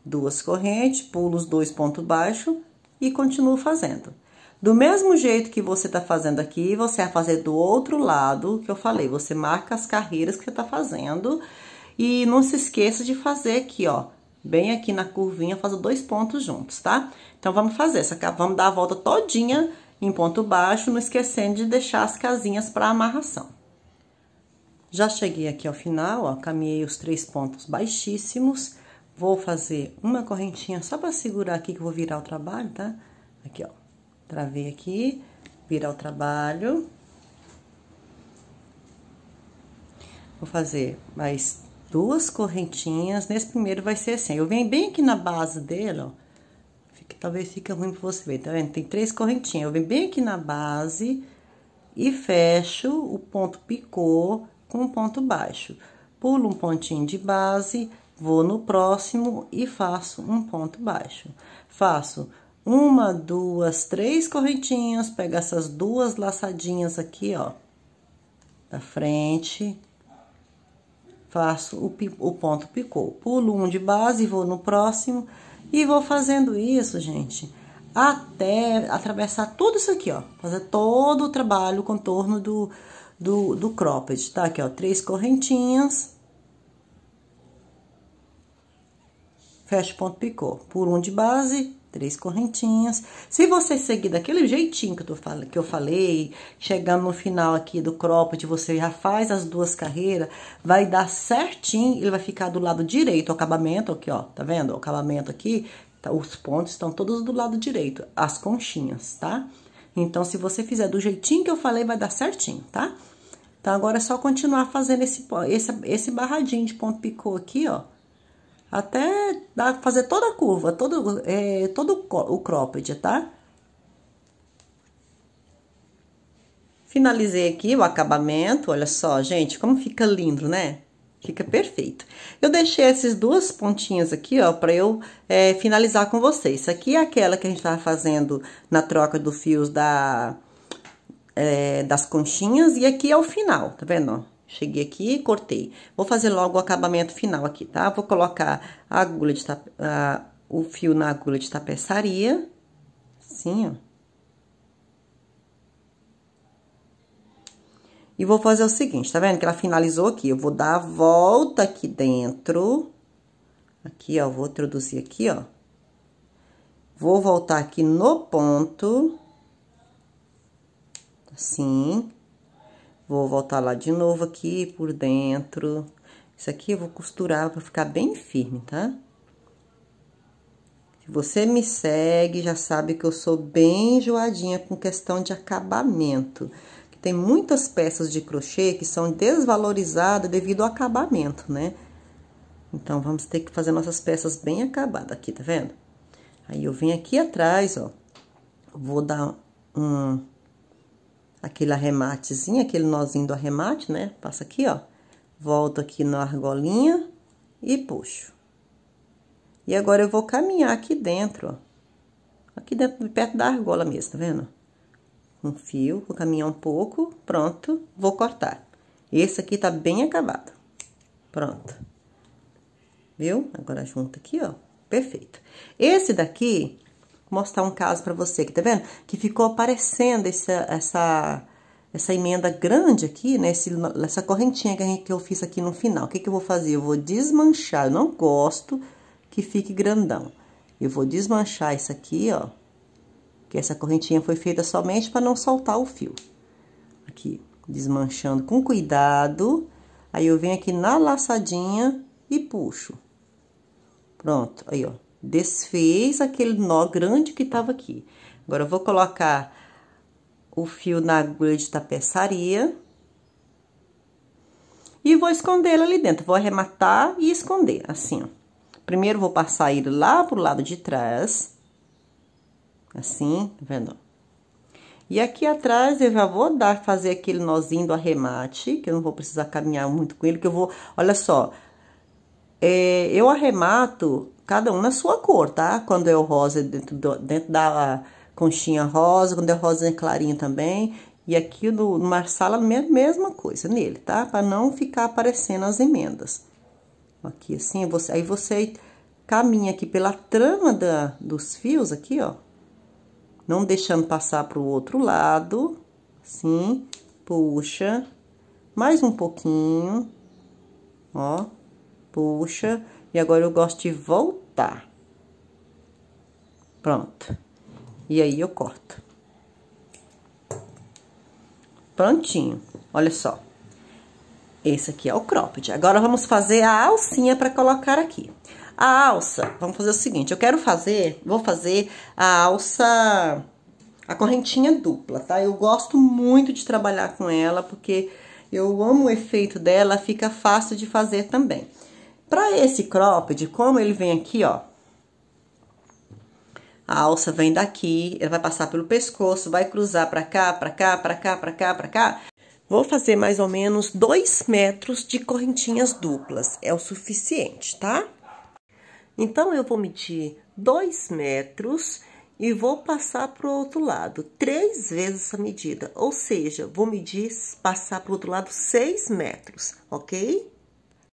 duas correntes, pulo os dois pontos baixo e continuo fazendo. Do mesmo jeito que você tá fazendo aqui, você vai fazer do outro lado, que eu falei, você marca as carreiras que você tá fazendo e não se esqueça de fazer aqui, ó, bem aqui na curvinha, fazer dois pontos juntos, tá? Então, vamos fazer, essa, vamos dar a volta todinha em ponto baixo, não esquecendo de deixar as casinhas para amarração. Já cheguei aqui ao final, ó, caminhei os três pontos baixíssimos. Vou fazer uma correntinha só para segurar aqui que eu vou virar o trabalho, tá? Aqui, ó, travei aqui, virar o trabalho. Vou fazer mais duas correntinhas. Nesse primeiro vai ser assim. Eu venho bem aqui na base dele, ó que talvez fique ruim pra você ver, tá vendo? Tem três correntinhas. Eu venho bem aqui na base e fecho o ponto picô com um ponto baixo. Pulo um pontinho de base, vou no próximo e faço um ponto baixo. Faço uma, duas, três correntinhas, pego essas duas laçadinhas aqui, ó, da frente, faço o, o ponto picô. Pulo um de base, vou no próximo, e vou fazendo isso, gente, até atravessar tudo isso aqui, ó. Fazer todo o trabalho, o contorno do, do, do cropped, tá? Aqui, ó, três correntinhas. Fecha ponto picô. Por um de base, três correntinhas. Se você seguir daquele jeitinho que eu, falei, que eu falei, chegando no final aqui do cropped, você já faz as duas carreiras, vai dar certinho, ele vai ficar do lado direito, o acabamento aqui, ó, tá vendo? O acabamento aqui, tá, os pontos estão todos do lado direito, as conchinhas, tá? Então, se você fizer do jeitinho que eu falei, vai dar certinho, tá? Então, agora é só continuar fazendo esse, esse, esse barradinho de ponto picô aqui, ó até dar, fazer toda a curva, todo, é, todo o cropped, tá? Finalizei aqui o acabamento, olha só, gente, como fica lindo, né? Fica perfeito. Eu deixei essas duas pontinhas aqui, ó, pra eu é, finalizar com vocês. Isso aqui é aquela que a gente tava fazendo na troca dos fios da, é, das conchinhas, e aqui é o final, tá vendo, ó? Cheguei aqui e cortei. Vou fazer logo o acabamento final aqui, tá? Vou colocar a agulha de tape... a... o fio na agulha de tapeçaria, assim, ó. E vou fazer o seguinte, tá vendo que ela finalizou aqui? Eu vou dar a volta aqui dentro, aqui, ó, vou introduzir aqui, ó. Vou voltar aqui no ponto, assim, Vou voltar lá de novo aqui por dentro. Isso aqui eu vou costurar para ficar bem firme, tá? Se você me segue, já sabe que eu sou bem enjoadinha com questão de acabamento. Tem muitas peças de crochê que são desvalorizadas devido ao acabamento, né? Então, vamos ter que fazer nossas peças bem acabadas aqui, tá vendo? Aí, eu venho aqui atrás, ó, vou dar um aquele arrematezinho, aquele nozinho do arremate, né? Passa aqui, ó. Volto aqui na argolinha e puxo. E agora eu vou caminhar aqui dentro, ó. Aqui dentro, perto da argola mesmo, tá vendo? Um fio, vou caminhar um pouco, pronto, vou cortar. Esse aqui tá bem acabado. Pronto. Viu? Agora junta aqui, ó. Perfeito. Esse daqui, mostrar um caso para você que tá vendo? Que ficou aparecendo essa, essa, essa emenda grande aqui, né? Esse, essa correntinha que, que eu fiz aqui no final. O que, que eu vou fazer? Eu vou desmanchar, eu não gosto que fique grandão. Eu vou desmanchar isso aqui, ó. Que essa correntinha foi feita somente para não soltar o fio. Aqui, desmanchando com cuidado. Aí, eu venho aqui na laçadinha e puxo. Pronto, aí, ó. Desfez aquele nó grande que estava aqui. Agora, eu vou colocar o fio na agulha de tapeçaria. E vou esconder ele ali dentro. Vou arrematar e esconder, assim, ó. Primeiro, vou passar ele lá pro lado de trás. Assim, tá vendo? E aqui atrás eu já vou dar, fazer aquele nozinho do arremate, que eu não vou precisar caminhar muito com ele, que eu vou... Olha só, é, eu arremato cada um na sua cor, tá? Quando é o rosa dentro, do, dentro da conchinha rosa, quando é o rosa é clarinho também. E aqui no, no marsala, mesma coisa nele, tá? Pra não ficar aparecendo as emendas. Aqui assim, você, aí você caminha aqui pela trama da, dos fios aqui, ó. Não deixando passar pro outro lado, assim, puxa, mais um pouquinho, ó puxa, e agora eu gosto de voltar. Pronto. E aí eu corto. Prontinho. Olha só. Esse aqui é o cropped. Agora, vamos fazer a alcinha para colocar aqui. A alça, vamos fazer o seguinte, eu quero fazer, vou fazer a alça, a correntinha dupla, tá? Eu gosto muito de trabalhar com ela, porque eu amo o efeito dela, fica fácil de fazer também. Para esse cropped, como ele vem aqui, ó, a alça vem daqui, ela vai passar pelo pescoço, vai cruzar para cá, para cá, para cá, para cá, para cá. Vou fazer mais ou menos dois metros de correntinhas duplas, é o suficiente, tá? Então, eu vou medir dois metros e vou passar para o outro lado três vezes essa medida, ou seja, vou medir, passar para o outro lado seis metros, ok?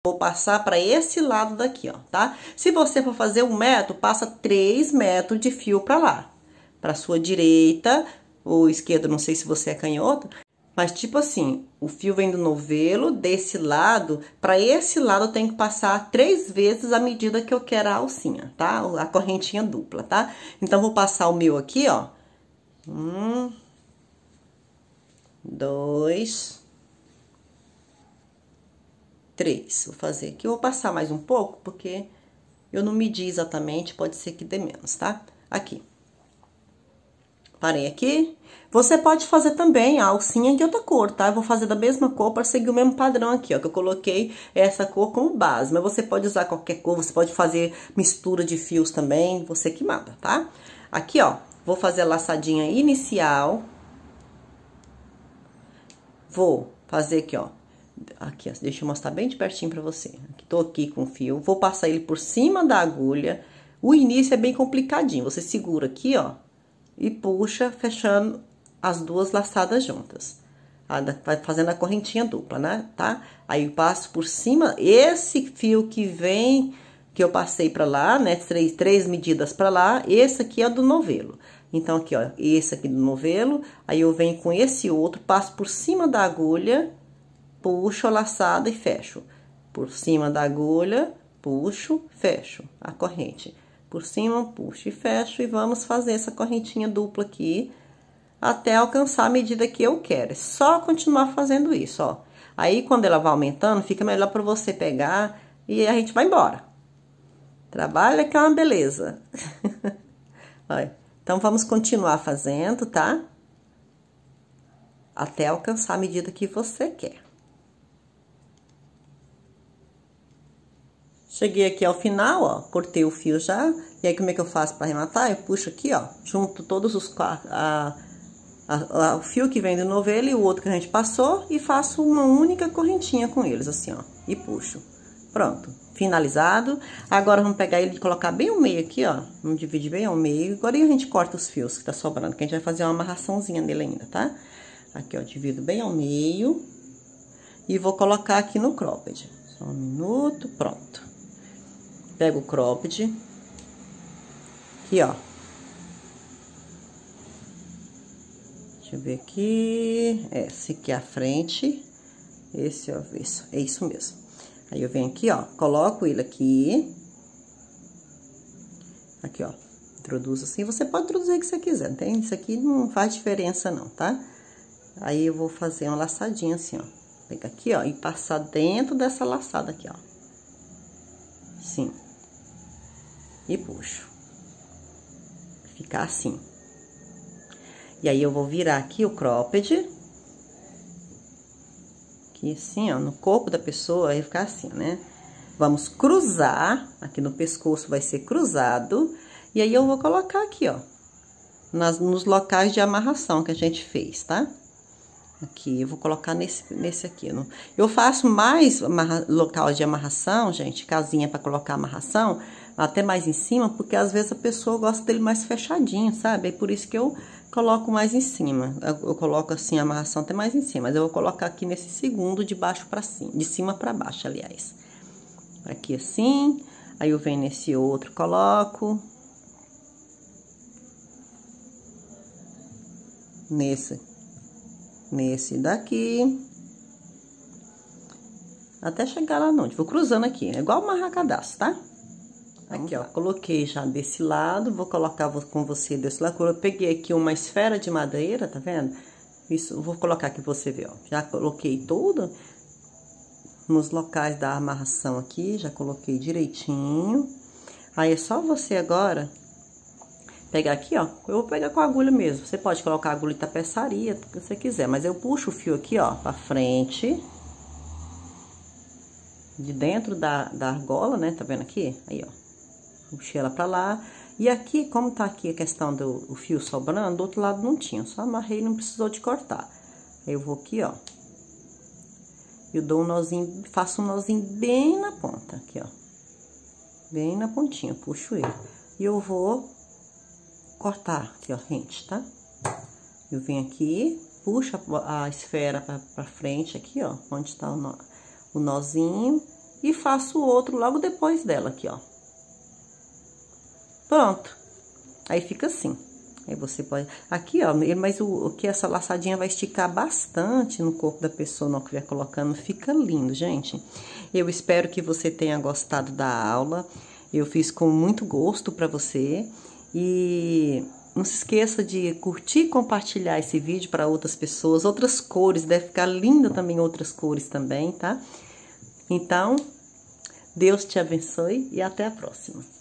Vou passar para esse lado daqui, ó, tá? Se você for fazer um metro, passa três metros de fio para lá. Para sua direita ou esquerda, não sei se você é canhoto. Mas, tipo assim, o fio vem do novelo, desse lado, para esse lado eu tenho que passar três vezes a medida que eu quero a alcinha, tá? A correntinha dupla, tá? Então, vou passar o meu aqui, ó. Um, dois, três Vou fazer aqui, eu vou passar mais um pouco, porque eu não medi exatamente, pode ser que dê menos, tá? Aqui. Parei aqui. Você pode fazer também a alcinha de outra cor, tá? Eu vou fazer da mesma cor para seguir o mesmo padrão aqui, ó. Que eu coloquei essa cor como base. Mas você pode usar qualquer cor, você pode fazer mistura de fios também, você que manda, tá? Aqui, ó, vou fazer a laçadinha inicial. Vou fazer aqui, ó, Aqui, ó, deixa eu mostrar bem de pertinho pra você. Aqui, tô aqui com o fio, vou passar ele por cima da agulha. O início é bem complicadinho, você segura aqui, ó, e puxa, fechando as duas laçadas juntas. Vai fazendo a correntinha dupla, né? Tá? Aí eu passo por cima, esse fio que vem, que eu passei pra lá, né? Três, três medidas pra lá, esse aqui é do novelo. Então, aqui, ó, esse aqui do novelo, aí eu venho com esse outro, passo por cima da agulha puxo a laçada e fecho. Por cima da agulha, puxo, fecho a corrente. Por cima, puxo e fecho e vamos fazer essa correntinha dupla aqui até alcançar a medida que eu quero. É só continuar fazendo isso, ó. Aí, quando ela vai aumentando, fica melhor para você pegar e a gente vai embora. Trabalha que é uma beleza. Olha, então, vamos continuar fazendo, tá? Até alcançar a medida que você quer. Cheguei aqui ao final, ó, cortei o fio já. E aí, como é que eu faço para arrematar? Eu puxo aqui, ó, junto todos os quatro, a, a, a, o fio que vem do novelo e o outro que a gente passou. E faço uma única correntinha com eles, assim, ó, e puxo. Pronto, finalizado. Agora, vamos pegar ele e colocar bem ao meio aqui, ó. Vamos dividir bem ao é meio. Agora, a gente corta os fios que tá sobrando, que a gente vai fazer uma amarraçãozinha nele ainda, tá? Aqui, ó, divido bem ao meio. E vou colocar aqui no cropped. Só um minuto, pronto pego o cropped. Aqui, ó. Deixa eu ver aqui. É, esse aqui é a frente. Esse é o avesso. É isso mesmo. Aí, eu venho aqui, ó. Coloco ele aqui. Aqui, ó. Introduzo assim. Você pode introduzir o que você quiser, entende tem? Isso aqui não faz diferença, não, tá? Aí, eu vou fazer uma laçadinha assim, ó. Pegar aqui, ó. E passar dentro dessa laçada aqui, ó. Sim e puxo. Ficar assim. E aí, eu vou virar aqui o cropped. Aqui assim, ó, no corpo da pessoa, aí ficar assim, né? Vamos cruzar, aqui no pescoço vai ser cruzado. E aí, eu vou colocar aqui, ó, nas, nos locais de amarração que a gente fez, tá? Aqui, eu vou colocar nesse, nesse aqui. Não? Eu faço mais amarra, local de amarração, gente, casinha para colocar amarração, até mais em cima, porque às vezes a pessoa gosta dele mais fechadinho, sabe? É por isso que eu coloco mais em cima. Eu, eu coloco assim a amarração até mais em cima, mas eu vou colocar aqui nesse segundo de baixo para cima, de cima para baixo, aliás. Aqui assim, aí eu venho nesse outro, coloco. Nesse, nesse daqui até chegar lá onde. Vou cruzando aqui, é igual amarrar cadastro, tá? Vamos aqui, lá. ó, coloquei já desse lado, vou colocar com você desse lado. Eu peguei aqui uma esfera de madeira, tá vendo? Isso, vou colocar aqui pra você ver, ó. Já coloquei tudo nos locais da amarração aqui, já coloquei direitinho. Aí, é só você agora pegar aqui, ó. Eu vou pegar com agulha mesmo. Você pode colocar agulha de tapeçaria, o que você quiser. Mas eu puxo o fio aqui, ó, pra frente. De dentro da, da argola, né? Tá vendo aqui? Aí, ó puxei ela pra lá. E aqui, como tá aqui a questão do fio sobrando, do outro lado não tinha, só amarrei e não precisou de cortar. Aí eu vou aqui, ó. Eu dou um nozinho, faço um nozinho bem na ponta, aqui, ó. Bem na pontinha, puxo ele. E eu vou cortar aqui, ó, gente, tá? Eu venho aqui, puxo a, a esfera pra, pra, frente aqui, ó, onde tá o, o nozinho. E faço o outro logo depois dela aqui, ó. Pronto. Aí fica assim. Aí você pode... Aqui, ó, mas o, o que essa laçadinha vai esticar bastante no corpo da pessoa não que vier colocando. Fica lindo, gente. Eu espero que você tenha gostado da aula. Eu fiz com muito gosto para você. E não se esqueça de curtir e compartilhar esse vídeo para outras pessoas. Outras cores, deve ficar lindo também outras cores também, tá? Então, Deus te abençoe e até a próxima.